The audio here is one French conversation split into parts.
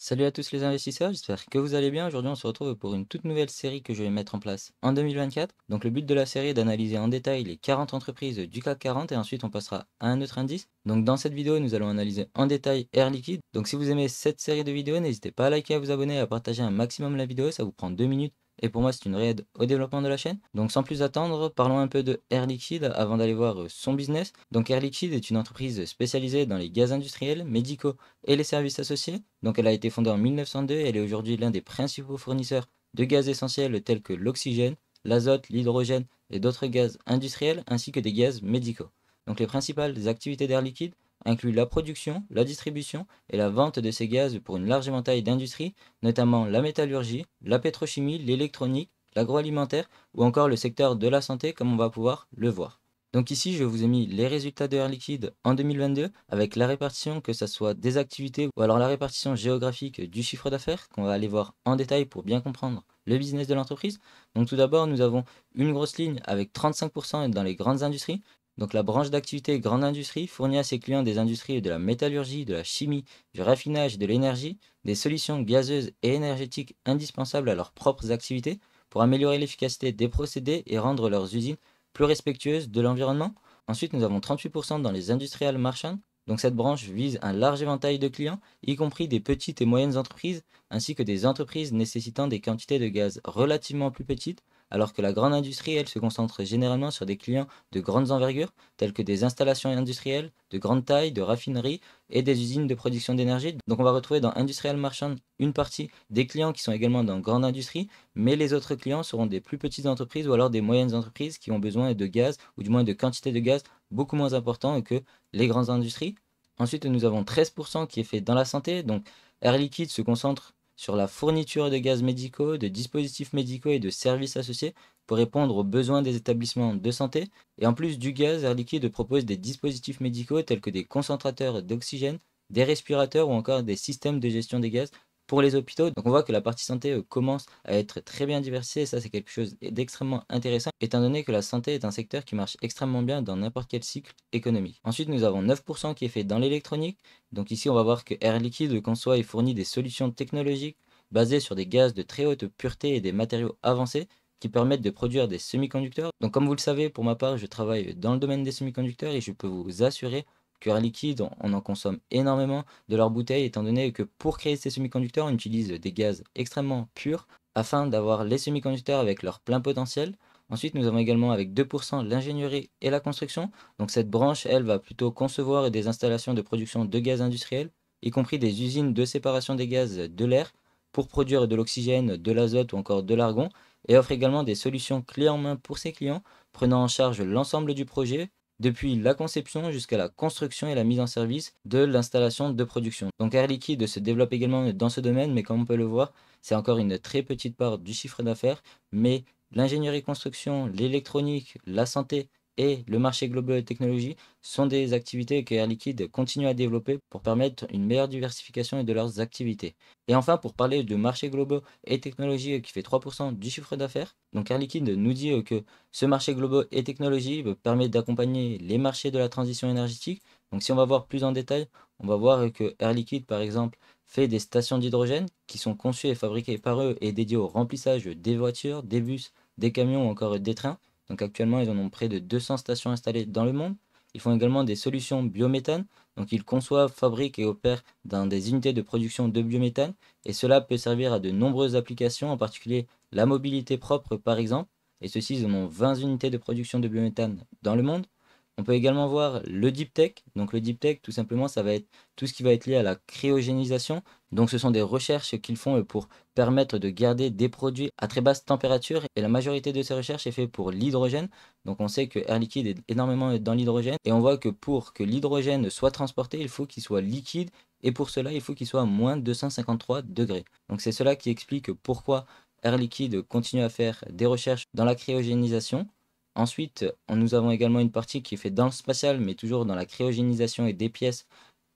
Salut à tous les investisseurs, j'espère que vous allez bien. Aujourd'hui, on se retrouve pour une toute nouvelle série que je vais mettre en place en 2024. Donc le but de la série est d'analyser en détail les 40 entreprises du CAC 40 et ensuite on passera à un autre indice. Donc dans cette vidéo, nous allons analyser en détail Air Liquide. Donc si vous aimez cette série de vidéos, n'hésitez pas à liker, à vous abonner, à partager un maximum la vidéo, ça vous prend 2 minutes et pour moi c'est une aide au développement de la chaîne. Donc sans plus attendre, parlons un peu de Air Liquide avant d'aller voir euh, son business. Donc Air Liquide est une entreprise spécialisée dans les gaz industriels, médicaux et les services associés. Donc elle a été fondée en 1902 et elle est aujourd'hui l'un des principaux fournisseurs de gaz essentiels tels que l'oxygène, l'azote, l'hydrogène et d'autres gaz industriels ainsi que des gaz médicaux. Donc les principales activités d'Air Liquide inclut la production, la distribution et la vente de ces gaz pour une large éventail d'industries, notamment la métallurgie, la pétrochimie, l'électronique, l'agroalimentaire ou encore le secteur de la santé comme on va pouvoir le voir. Donc ici, je vous ai mis les résultats de Air Liquide en 2022 avec la répartition, que ce soit des activités ou alors la répartition géographique du chiffre d'affaires qu'on va aller voir en détail pour bien comprendre le business de l'entreprise. Donc tout d'abord, nous avons une grosse ligne avec 35% dans les grandes industries, donc la branche d'activité grande industrie fournit à ses clients des industries de la métallurgie, de la chimie, du raffinage et de l'énergie des solutions gazeuses et énergétiques indispensables à leurs propres activités pour améliorer l'efficacité des procédés et rendre leurs usines plus respectueuses de l'environnement. Ensuite, nous avons 38% dans les industriels marchands. Donc cette branche vise un large éventail de clients, y compris des petites et moyennes entreprises, ainsi que des entreprises nécessitant des quantités de gaz relativement plus petites alors que la grande industrie, elle, se concentre généralement sur des clients de grandes envergures, tels que des installations industrielles, de grande taille, de raffineries et des usines de production d'énergie. Donc on va retrouver dans Industrial Marchand une partie des clients qui sont également dans grande industrie, mais les autres clients seront des plus petites entreprises ou alors des moyennes entreprises qui ont besoin de gaz, ou du moins de quantité de gaz beaucoup moins important que les grandes industries. Ensuite, nous avons 13% qui est fait dans la santé, donc Air Liquide se concentre sur la fourniture de gaz médicaux, de dispositifs médicaux et de services associés pour répondre aux besoins des établissements de santé. Et en plus du gaz, Air Liquide propose des dispositifs médicaux tels que des concentrateurs d'oxygène, des respirateurs ou encore des systèmes de gestion des gaz pour les hôpitaux. Donc on voit que la partie santé euh, commence à être très bien diversifiée ça c'est quelque chose d'extrêmement intéressant étant donné que la santé est un secteur qui marche extrêmement bien dans n'importe quel cycle économique. Ensuite nous avons 9% qui est fait dans l'électronique. Donc ici on va voir que Air Liquide conçoit et fournit des solutions technologiques basées sur des gaz de très haute pureté et des matériaux avancés qui permettent de produire des semi-conducteurs. Donc comme vous le savez, pour ma part, je travaille dans le domaine des semi-conducteurs et je peux vous assurer Cœur liquide, on en consomme énormément de leurs bouteilles étant donné que pour créer ces semi-conducteurs, on utilise des gaz extrêmement purs afin d'avoir les semi-conducteurs avec leur plein potentiel. Ensuite, nous avons également avec 2% l'ingénierie et la construction. Donc cette branche, elle, va plutôt concevoir des installations de production de gaz industriel, y compris des usines de séparation des gaz de l'air pour produire de l'oxygène, de l'azote ou encore de l'argon, et offre également des solutions clés en main pour ses clients, prenant en charge l'ensemble du projet, depuis la conception jusqu'à la construction et la mise en service de l'installation de production. Donc Air Liquide se développe également dans ce domaine, mais comme on peut le voir, c'est encore une très petite part du chiffre d'affaires, mais l'ingénierie construction, l'électronique, la santé, et le marché global et technologie sont des activités que Air Liquide continue à développer pour permettre une meilleure diversification de leurs activités. Et enfin, pour parler de marché global et technologie qui fait 3% du chiffre d'affaires, donc Air Liquide nous dit que ce marché global et technologie permet d'accompagner les marchés de la transition énergétique. Donc si on va voir plus en détail, on va voir que Air Liquide, par exemple, fait des stations d'hydrogène qui sont conçues et fabriquées par eux et dédiées au remplissage des voitures, des bus, des camions ou encore des trains. Donc actuellement, ils en ont près de 200 stations installées dans le monde. Ils font également des solutions biométhane. Donc ils conçoivent, fabriquent et opèrent dans des unités de production de biométhane. Et cela peut servir à de nombreuses applications, en particulier la mobilité propre par exemple. Et ceux-ci, ils en ont 20 unités de production de biométhane dans le monde. On peut également voir le deep tech. Donc le deep tech, tout simplement, ça va être tout ce qui va être lié à la cryogénisation. Donc ce sont des recherches qu'ils font pour permettre de garder des produits à très basse température. Et la majorité de ces recherches est faite pour l'hydrogène. Donc on sait que Air Liquide est énormément dans l'hydrogène. Et on voit que pour que l'hydrogène soit transporté, il faut qu'il soit liquide. Et pour cela, il faut qu'il soit à moins 253 degrés. Donc c'est cela qui explique pourquoi Air Liquide continue à faire des recherches dans la cryogénisation Ensuite, nous avons également une partie qui est faite dans le spatial, mais toujours dans la cryogénisation et des pièces,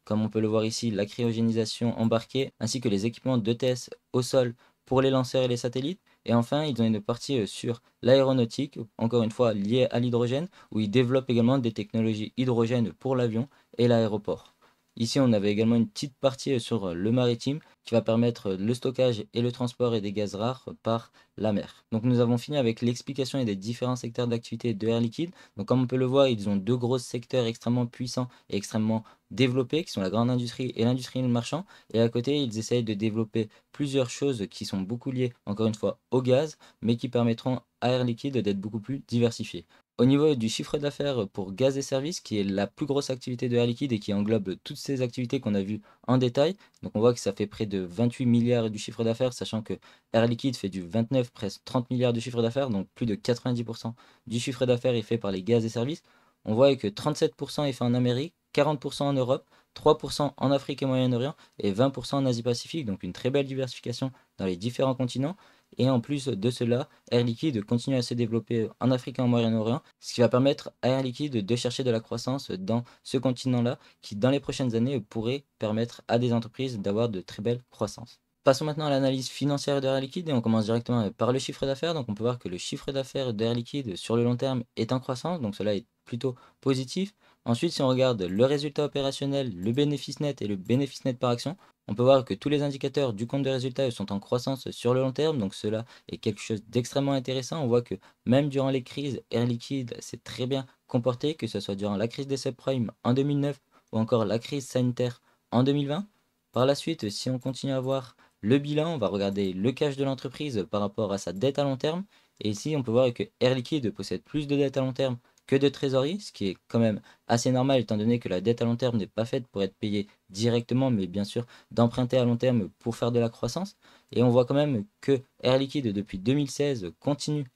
comme on peut le voir ici, la cryogénisation embarquée, ainsi que les équipements de test au sol pour les lanceurs et les satellites. Et enfin, ils ont une partie euh, sur l'aéronautique, encore une fois liée à l'hydrogène, où ils développent également des technologies hydrogènes pour l'avion et l'aéroport. Ici, on avait également une petite partie sur euh, le maritime qui va permettre euh, le stockage et le transport et des gaz rares euh, par la mer. Donc nous avons fini avec l'explication des différents secteurs d'activité de Air Liquide. Donc comme on peut le voir, ils ont deux gros secteurs extrêmement puissants et extrêmement développés, qui sont la grande industrie et l'industrie et le marchand. Et à côté, ils essayent de développer plusieurs choses qui sont beaucoup liées, encore une fois, au gaz, mais qui permettront à Air Liquide d'être beaucoup plus diversifié. Au niveau du chiffre d'affaires pour gaz et services, qui est la plus grosse activité de Air Liquide et qui englobe toutes ces activités qu'on a vues en détail, donc on voit que ça fait près de 28 milliards du chiffre d'affaires, sachant que Air Liquide fait du 29, presque 30 milliards de chiffre d'affaires, donc plus de 90% du chiffre d'affaires est fait par les gaz et services. On voit que 37% est fait en Amérique, 40% en Europe, 3% en Afrique et Moyen-Orient et 20% en Asie-Pacifique, donc une très belle diversification dans les différents continents. Et en plus de cela, Air Liquide continue à se développer en Afrique et en Moyen-Orient, ce qui va permettre à Air Liquide de chercher de la croissance dans ce continent-là, qui dans les prochaines années pourrait permettre à des entreprises d'avoir de très belles croissances. Passons maintenant à l'analyse financière d'Air Liquide et on commence directement par le chiffre d'affaires. Donc on peut voir que le chiffre d'affaires d'Air Liquide sur le long terme est en croissance, donc cela est plutôt positif. Ensuite, si on regarde le résultat opérationnel, le bénéfice net et le bénéfice net par action, on peut voir que tous les indicateurs du compte de résultat sont en croissance sur le long terme, donc cela est quelque chose d'extrêmement intéressant. On voit que même durant les crises, Air Liquide s'est très bien comporté, que ce soit durant la crise des subprimes en 2009 ou encore la crise sanitaire en 2020. Par la suite, si on continue à voir le bilan, on va regarder le cash de l'entreprise par rapport à sa dette à long terme. Et ici, on peut voir que Air Liquide possède plus de dette à long terme que de trésorerie, ce qui est quand même assez normal étant donné que la dette à long terme n'est pas faite pour être payée directement, mais bien sûr d'emprunter à long terme pour faire de la croissance. Et on voit quand même que Air Liquide, depuis 2016, continue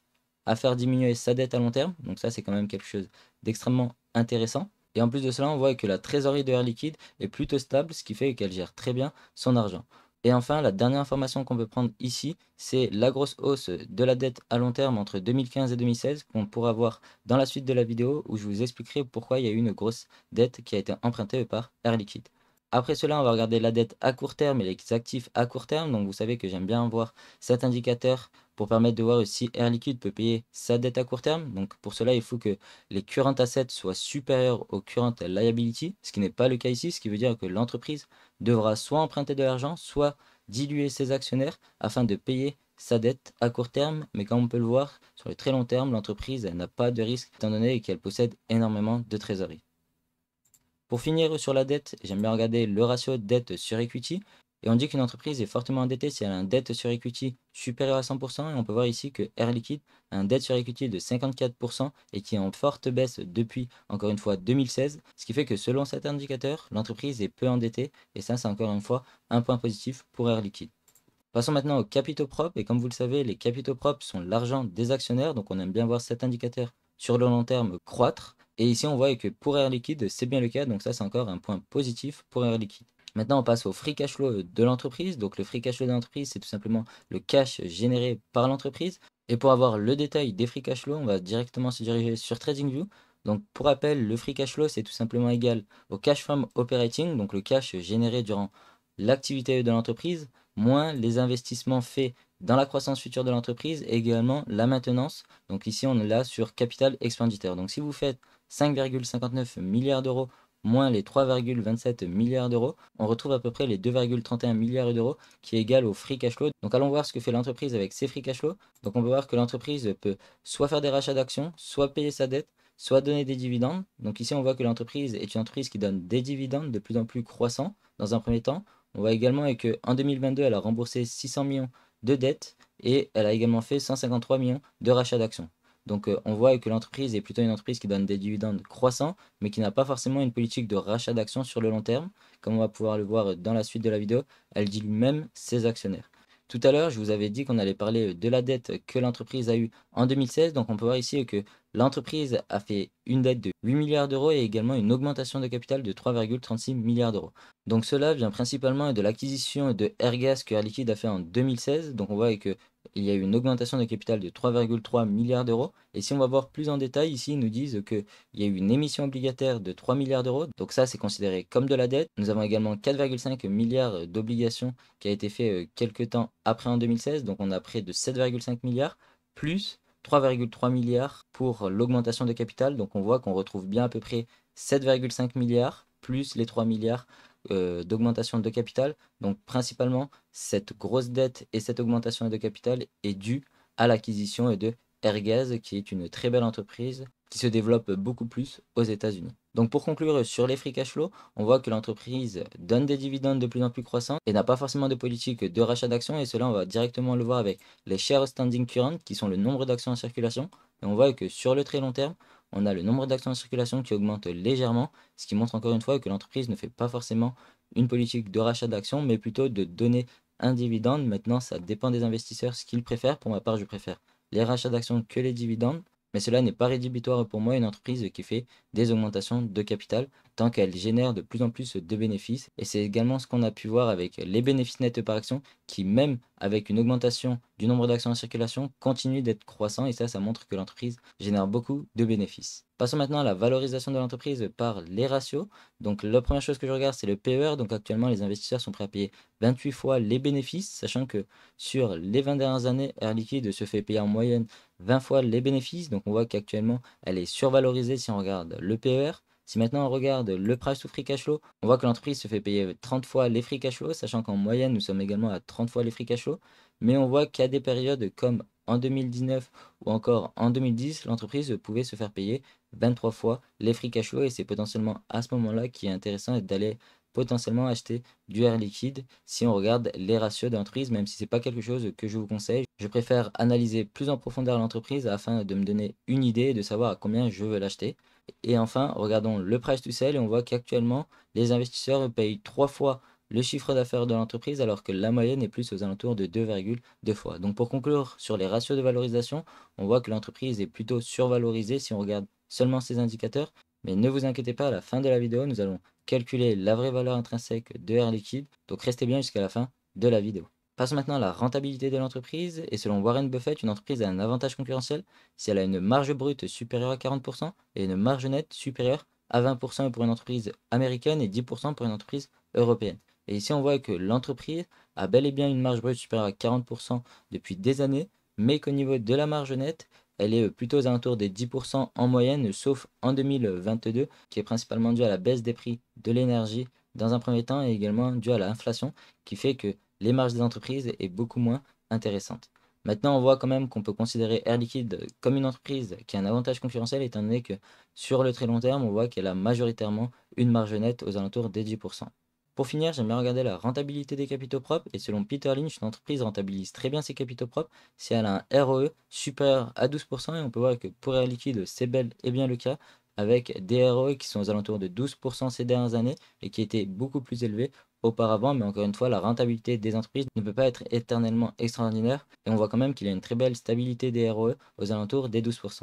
à faire diminuer sa dette à long terme. Donc ça, c'est quand même quelque chose d'extrêmement intéressant. Et en plus de cela, on voit que la trésorerie de Air Liquide est plutôt stable, ce qui fait qu'elle gère très bien son argent. Et enfin, la dernière information qu'on peut prendre ici, c'est la grosse hausse de la dette à long terme entre 2015 et 2016 qu'on pourra voir dans la suite de la vidéo où je vous expliquerai pourquoi il y a eu une grosse dette qui a été empruntée par Air Liquide. Après cela, on va regarder la dette à court terme et les actifs à court terme. Donc vous savez que j'aime bien voir cet indicateur pour permettre de voir si Air Liquide peut payer sa dette à court terme. Donc pour cela, il faut que les current assets soient supérieurs aux current liabilities, ce qui n'est pas le cas ici, ce qui veut dire que l'entreprise devra soit emprunter de l'argent, soit diluer ses actionnaires afin de payer sa dette à court terme, mais comme on peut le voir, sur le très long terme, l'entreprise n'a pas de risque étant donné qu'elle possède énormément de trésorerie. Pour finir sur la dette, j'aime bien regarder le ratio dette sur equity et on dit qu'une entreprise est fortement endettée si elle a un dette sur equity supérieur à 100%. Et on peut voir ici que Air Liquide a un dette sur equity de 54% et qui est en forte baisse depuis, encore une fois, 2016. Ce qui fait que selon cet indicateur, l'entreprise est peu endettée. Et ça, c'est encore une fois un point positif pour Air Liquide. Passons maintenant aux capitaux propres. Et comme vous le savez, les capitaux propres sont l'argent des actionnaires. Donc on aime bien voir cet indicateur sur le long terme croître. Et ici, on voit que pour Air Liquide, c'est bien le cas. Donc ça, c'est encore un point positif pour Air Liquide. Maintenant, on passe au free cash flow euh, de l'entreprise. Donc, le free cash flow de l'entreprise, c'est tout simplement le cash généré par l'entreprise. Et pour avoir le détail des free cash flow, on va directement se diriger sur TradingView. Donc, pour rappel, le free cash flow, c'est tout simplement égal au cash from operating, donc le cash généré durant l'activité de l'entreprise, moins les investissements faits dans la croissance future de l'entreprise et également la maintenance. Donc ici, on est là sur capital expenditure. Donc si vous faites 5,59 milliards d'euros moins les 3,27 milliards d'euros, on retrouve à peu près les 2,31 milliards d'euros qui est égal au free cash flow. Donc allons voir ce que fait l'entreprise avec ses free cash flow. Donc on peut voir que l'entreprise peut soit faire des rachats d'actions, soit payer sa dette, soit donner des dividendes. Donc ici on voit que l'entreprise est une entreprise qui donne des dividendes de plus en plus croissants dans un premier temps. On voit également qu'en 2022 elle a remboursé 600 millions de dettes et elle a également fait 153 millions de rachats d'actions. Donc euh, on voit que l'entreprise est plutôt une entreprise qui donne des dividendes croissants, mais qui n'a pas forcément une politique de rachat d'actions sur le long terme, comme on va pouvoir le voir dans la suite de la vidéo, elle dit lui même ses actionnaires. Tout à l'heure, je vous avais dit qu'on allait parler euh, de la dette que l'entreprise a eue en 2016. Donc on peut voir ici que l'entreprise a fait une dette de 8 milliards d'euros et également une augmentation de capital de 3,36 milliards d'euros. Donc cela vient principalement de l'acquisition de Airgas que Air Liquide a fait en 2016. Donc on voit que il y a eu une augmentation de capital de 3,3 milliards d'euros. Et si on va voir plus en détail, ici, ils nous disent qu'il y a eu une émission obligataire de 3 milliards d'euros. Donc ça, c'est considéré comme de la dette. Nous avons également 4,5 milliards d'obligations qui a été fait euh, quelques temps après en 2016. Donc on a près de 7,5 milliards, plus 3,3 milliards pour l'augmentation de capital. Donc on voit qu'on retrouve bien à peu près 7,5 milliards, plus les 3 milliards euh, d'augmentation de capital. Donc principalement, cette grosse dette et cette augmentation de capital est due à l'acquisition de Airgas, qui est une très belle entreprise qui se développe beaucoup plus aux États-Unis. Donc pour conclure sur les free cash flow, on voit que l'entreprise donne des dividendes de plus en plus croissants et n'a pas forcément de politique de rachat d'actions et cela on va directement le voir avec les shares standing current qui sont le nombre d'actions en circulation et on voit que sur le très long terme, on a le nombre d'actions en circulation qui augmente légèrement, ce qui montre encore une fois que l'entreprise ne fait pas forcément une politique de rachat d'actions, mais plutôt de donner un dividende. Maintenant, ça dépend des investisseurs ce qu'ils préfèrent. Pour ma part, je préfère les rachats d'actions que les dividendes, mais cela n'est pas rédhibitoire pour moi une entreprise qui fait des augmentations de capital tant qu'elle génère de plus en plus de bénéfices. Et c'est également ce qu'on a pu voir avec les bénéfices nets par action qui, même avec une augmentation du nombre d'actions en circulation, continuent d'être croissants. Et ça, ça montre que l'entreprise génère beaucoup de bénéfices. Passons maintenant à la valorisation de l'entreprise par les ratios. Donc la première chose que je regarde, c'est le PER. Donc actuellement, les investisseurs sont prêts à payer 28 fois les bénéfices, sachant que sur les 20 dernières années, Air Liquide se fait payer en moyenne 20 fois les bénéfices. Donc on voit qu'actuellement, elle est survalorisée si on regarde le PER. Si maintenant on regarde le price to free cash flow, on voit que l'entreprise se fait payer 30 fois les free cash flow, sachant qu'en moyenne, nous sommes également à 30 fois les free cash flow. Mais on voit qu'à des périodes comme en 2019 ou encore en 2010, l'entreprise pouvait se faire payer 23 fois les free cash flow et c'est potentiellement à ce moment-là qui est intéressant d'aller potentiellement acheter du air liquide si on regarde les ratios d'entreprise, même si ce n'est pas quelque chose que je vous conseille. Je préfère analyser plus en profondeur l'entreprise afin de me donner une idée et de savoir à combien je veux l'acheter. Et enfin, regardons le price to sell et on voit qu'actuellement, les investisseurs payent trois fois le chiffre d'affaires de l'entreprise alors que la moyenne est plus aux alentours de 2,2 fois. Donc pour conclure sur les ratios de valorisation, on voit que l'entreprise est plutôt survalorisée si on regarde seulement ces indicateurs. Mais ne vous inquiétez pas, à la fin de la vidéo, nous allons calculer la vraie valeur intrinsèque de Air Liquide. Donc restez bien jusqu'à la fin de la vidéo. Passons maintenant à la rentabilité de l'entreprise, et selon Warren Buffett, une entreprise a un avantage concurrentiel si elle a une marge brute supérieure à 40% et une marge nette supérieure à 20% pour une entreprise américaine et 10% pour une entreprise européenne. Et ici, on voit que l'entreprise a bel et bien une marge brute supérieure à 40% depuis des années, mais qu'au niveau de la marge nette, elle est plutôt aux alentours des 10% en moyenne, sauf en 2022, qui est principalement dû à la baisse des prix de l'énergie dans un premier temps et également dû à l'inflation, qui fait que les marges des entreprises est beaucoup moins intéressante. Maintenant, on voit quand même qu'on peut considérer Air Liquide comme une entreprise qui a un avantage concurrentiel, étant donné que sur le très long terme, on voit qu'elle a majoritairement une marge nette aux alentours des 10%. Pour finir, j'aime bien regarder la rentabilité des capitaux propres, et selon Peter Lynch, entreprise rentabilise très bien ses capitaux propres si elle a un ROE supérieur à 12%, et on peut voir que pour Air Liquide, c'est bel et bien le cas, avec des ROE qui sont aux alentours de 12% ces dernières années et qui étaient beaucoup plus élevés auparavant, mais encore une fois, la rentabilité des entreprises ne peut pas être éternellement extraordinaire, et on voit quand même qu'il y a une très belle stabilité des ROE aux alentours des 12%.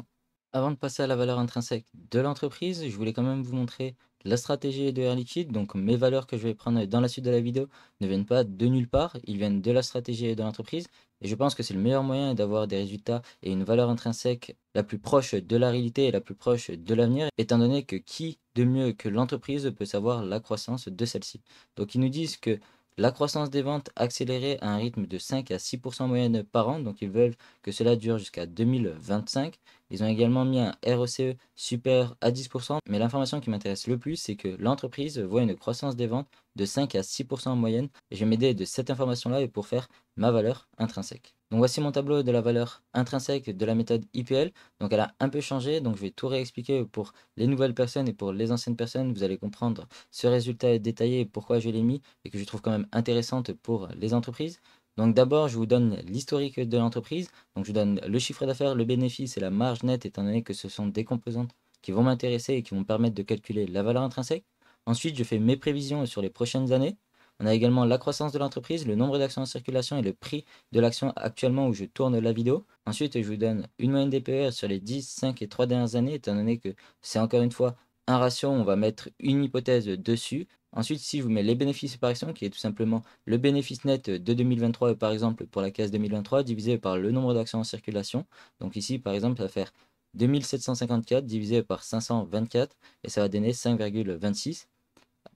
Avant de passer à la valeur intrinsèque de l'entreprise, je voulais quand même vous montrer la stratégie de Air Liquide, donc mes valeurs que je vais prendre dans la suite de la vidéo, ne viennent pas de nulle part, ils viennent de la stratégie de l'entreprise. Et je pense que c'est le meilleur moyen d'avoir des résultats et une valeur intrinsèque la plus proche de la réalité et la plus proche de l'avenir, étant donné que qui de mieux que l'entreprise peut savoir la croissance de celle-ci. Donc ils nous disent que la croissance des ventes accélérée à un rythme de 5 à 6% moyenne par an, donc ils veulent que cela dure jusqu'à 2025 ils ont également mis un ROCE e super à 10%, mais l'information qui m'intéresse le plus, c'est que l'entreprise voit une croissance des ventes de 5 à 6% en moyenne, et je vais m'aider de cette information-là pour faire ma valeur intrinsèque. Donc voici mon tableau de la valeur intrinsèque de la méthode IPL. Donc elle a un peu changé, donc je vais tout réexpliquer pour les nouvelles personnes et pour les anciennes personnes. Vous allez comprendre ce résultat détaillé pourquoi je l'ai mis et que je trouve quand même intéressante pour les entreprises. Donc d'abord, je vous donne l'historique de l'entreprise. Donc je vous donne le chiffre d'affaires, le bénéfice et la marge nette, étant donné que ce sont des composantes qui vont m'intéresser et qui vont permettre de calculer la valeur intrinsèque. Ensuite, je fais mes prévisions sur les prochaines années. On a également la croissance de l'entreprise, le nombre d'actions en circulation et le prix de l'action actuellement où je tourne la vidéo. Ensuite, je vous donne une moyenne des e sur les 10, 5 et 3 dernières années, étant donné que c'est encore une fois un ratio, on va mettre une hypothèse dessus Ensuite, si je vous mets les bénéfices par action, qui est tout simplement le bénéfice net de 2023, par exemple, pour la caisse 2023, divisé par le nombre d'actions en circulation. Donc ici, par exemple, ça va faire 2754 divisé par 524, et ça va donner 5,26.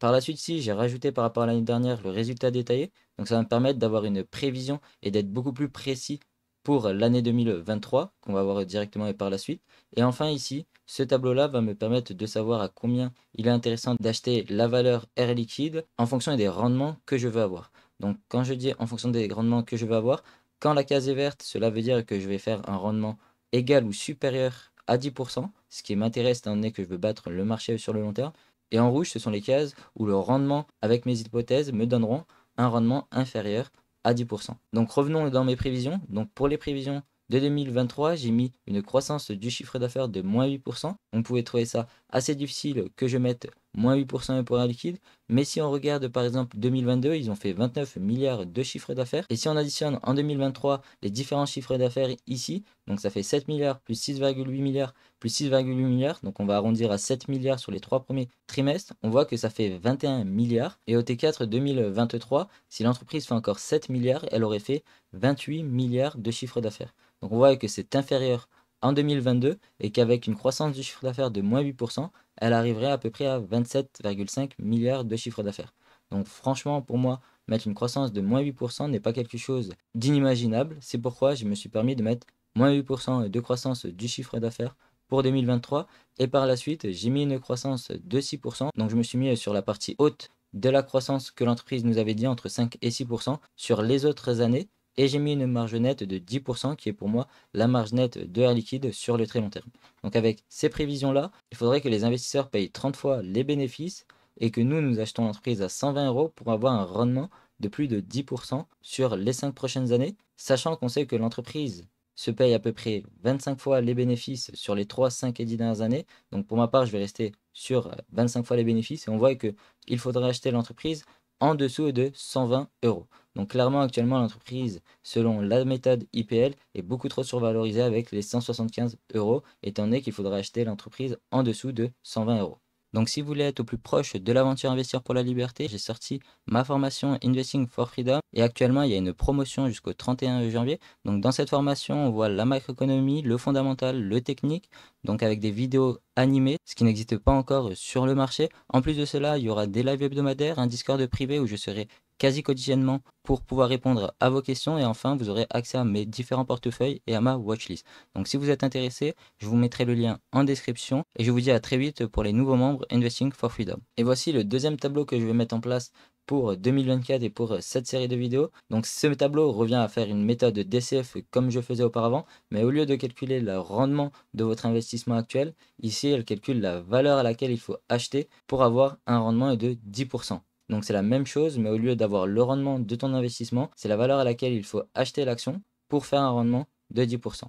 Par la suite, si j'ai rajouté par rapport à l'année dernière le résultat détaillé. Donc ça va me permettre d'avoir une prévision et d'être beaucoup plus précis pour l'année 2023 qu'on va voir directement et par la suite. Et enfin ici, ce tableau-là va me permettre de savoir à combien il est intéressant d'acheter la valeur Air liquide en fonction des rendements que je veux avoir. Donc quand je dis en fonction des rendements que je veux avoir, quand la case est verte, cela veut dire que je vais faire un rendement égal ou supérieur à 10%, ce qui m'intéresse étant donné que je veux battre le marché sur le long terme. Et en rouge, ce sont les cases où le rendement avec mes hypothèses me donneront un rendement inférieur 10%. Donc revenons dans mes prévisions. Donc pour les prévisions de 2023, j'ai mis une croissance du chiffre d'affaires de moins 8%. On pouvait trouver ça assez difficile que je mette moins 8% pour un liquide. Mais si on regarde par exemple 2022, ils ont fait 29 milliards de chiffre d'affaires. Et si on additionne en 2023 les différents chiffres d'affaires ici, donc ça fait 7 milliards plus 6,8 milliards plus 6,8 milliards, donc on va arrondir à 7 milliards sur les trois premiers trimestres, on voit que ça fait 21 milliards. Et au T4 2023, si l'entreprise fait encore 7 milliards, elle aurait fait 28 milliards de chiffre d'affaires. Donc on voit que c'est inférieur en 2022 et qu'avec une croissance du chiffre d'affaires de moins 8%, elle arriverait à peu près à 27,5 milliards de chiffre d'affaires. Donc franchement, pour moi, mettre une croissance de moins 8% n'est pas quelque chose d'inimaginable. C'est pourquoi je me suis permis de mettre moins 8% de croissance du chiffre d'affaires pour 2023. Et par la suite, j'ai mis une croissance de 6%. Donc je me suis mis sur la partie haute de la croissance que l'entreprise nous avait dit entre 5 et 6% sur les autres années. Et j'ai mis une marge nette de 10% qui est pour moi la marge nette de Air Liquide sur le très long terme. Donc avec ces prévisions-là, il faudrait que les investisseurs payent 30 fois les bénéfices et que nous, nous achetons l'entreprise à 120 euros pour avoir un rendement de plus de 10% sur les 5 prochaines années, sachant qu'on sait que l'entreprise se paye à peu près 25 fois les bénéfices sur les 3, 5 et 10 dernières années. Donc pour ma part, je vais rester sur 25 euh, fois les bénéfices et on voit qu'il faudrait acheter l'entreprise en dessous de 120 euros. Donc clairement actuellement l'entreprise selon la méthode IPL est beaucoup trop survalorisée avec les 175 euros étant donné qu'il faudrait acheter l'entreprise en dessous de 120 euros. Donc si vous voulez être au plus proche de l'aventure Investir pour la Liberté, j'ai sorti ma formation Investing for Freedom et actuellement il y a une promotion jusqu'au 31 janvier. Donc dans cette formation, on voit la macroéconomie, le fondamental, le technique, donc avec des vidéos animées, ce qui n'existe pas encore sur le marché. En plus de cela, il y aura des lives hebdomadaires, un Discord privé où je serai quasi quotidiennement pour pouvoir répondre à vos questions et enfin vous aurez accès à mes différents portefeuilles et à ma watchlist. Donc si vous êtes intéressé, je vous mettrai le lien en description et je vous dis à très vite pour les nouveaux membres Investing for Freedom. Et voici le deuxième tableau que je vais mettre en place pour 2024 et pour cette série de vidéos. Donc ce tableau revient à faire une méthode DCF comme je faisais auparavant, mais au lieu de calculer le rendement de votre investissement actuel, ici elle calcule la valeur à laquelle il faut acheter pour avoir un rendement de 10%. Donc c'est la même chose, mais au lieu d'avoir le rendement de ton investissement, c'est la valeur à laquelle il faut acheter l'action pour faire un rendement de 10%.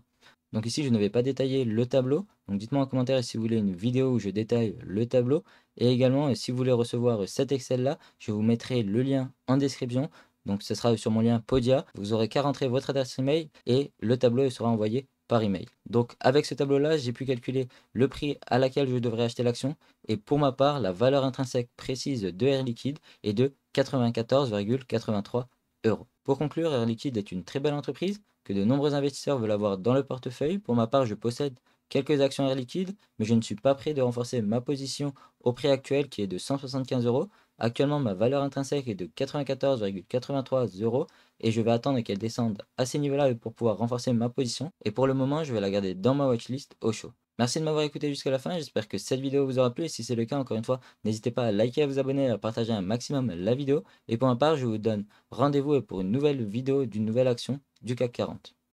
Donc ici, je ne vais pas détailler le tableau. Donc dites-moi en commentaire si vous voulez une vidéo où je détaille le tableau. Et également, euh, si vous voulez recevoir euh, cet Excel-là, je vous mettrai le lien en description. Donc ce sera sur mon lien Podia. Vous aurez qu'à rentrer votre adresse email et le tableau sera envoyé par email. Donc avec ce tableau-là, j'ai pu calculer le prix à laquelle je devrais acheter l'action et pour ma part, la valeur intrinsèque précise de Air Liquide est de 94,83 euros. Pour conclure, Air Liquide est une très belle entreprise que de nombreux investisseurs veulent avoir dans le portefeuille. Pour ma part, je possède quelques actions Air Liquide, mais je ne suis pas prêt de renforcer ma position au prix actuel qui est de 175 euros. Actuellement, ma valeur intrinsèque est de 94,83 euros et je vais attendre qu'elle descende à ces niveaux-là pour pouvoir renforcer ma position. Et pour le moment, je vais la garder dans ma watchlist au chaud. Merci de m'avoir écouté jusqu'à la fin, j'espère que cette vidéo vous aura plu et si c'est le cas, encore une fois, n'hésitez pas à liker, à vous abonner et à partager un maximum la vidéo. Et pour ma part, je vous donne rendez-vous pour une nouvelle vidéo d'une nouvelle action du CAC 40.